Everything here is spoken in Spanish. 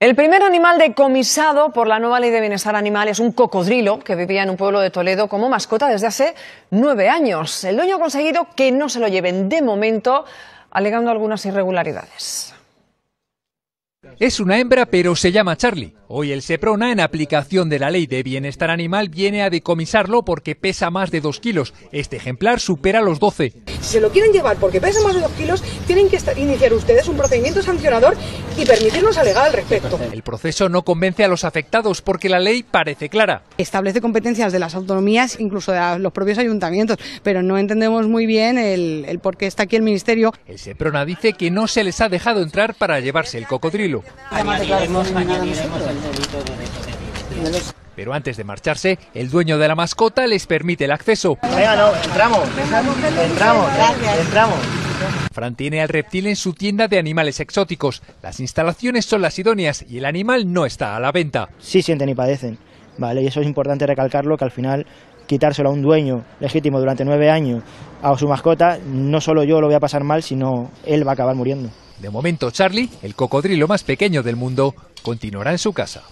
El primer animal decomisado por la nueva ley de bienestar animal es un cocodrilo que vivía en un pueblo de Toledo como mascota desde hace nueve años. El dueño ha conseguido que no se lo lleven de momento, alegando algunas irregularidades. Es una hembra, pero se llama Charlie. Hoy el Seprona, en aplicación de la ley de bienestar animal, viene a decomisarlo porque pesa más de dos kilos. Este ejemplar supera los 12. Si se lo quieren llevar porque pesa más de dos kilos, tienen que iniciar ustedes un procedimiento sancionador y permitirnos alegar al respecto. El proceso no convence a los afectados porque la ley parece clara. Establece competencias de las autonomías, incluso de los propios ayuntamientos, pero no entendemos muy bien el, por qué está aquí el Ministerio. El Seprona dice que no se les ha dejado entrar para llevarse el cocodrilo. Pero antes de marcharse, el dueño de la mascota les permite el acceso. Venga, no, entramos, entramos, entramos. Fran tiene al reptil en su tienda de animales exóticos. Las instalaciones son las idóneas y el animal no está a la venta. Sí sienten y padecen, ¿vale? Y eso es importante recalcarlo, que al final quitárselo a un dueño legítimo durante nueve años a su mascota, no solo yo lo voy a pasar mal, sino él va a acabar muriendo. De momento, Charlie, el cocodrilo más pequeño del mundo, continuará en su casa.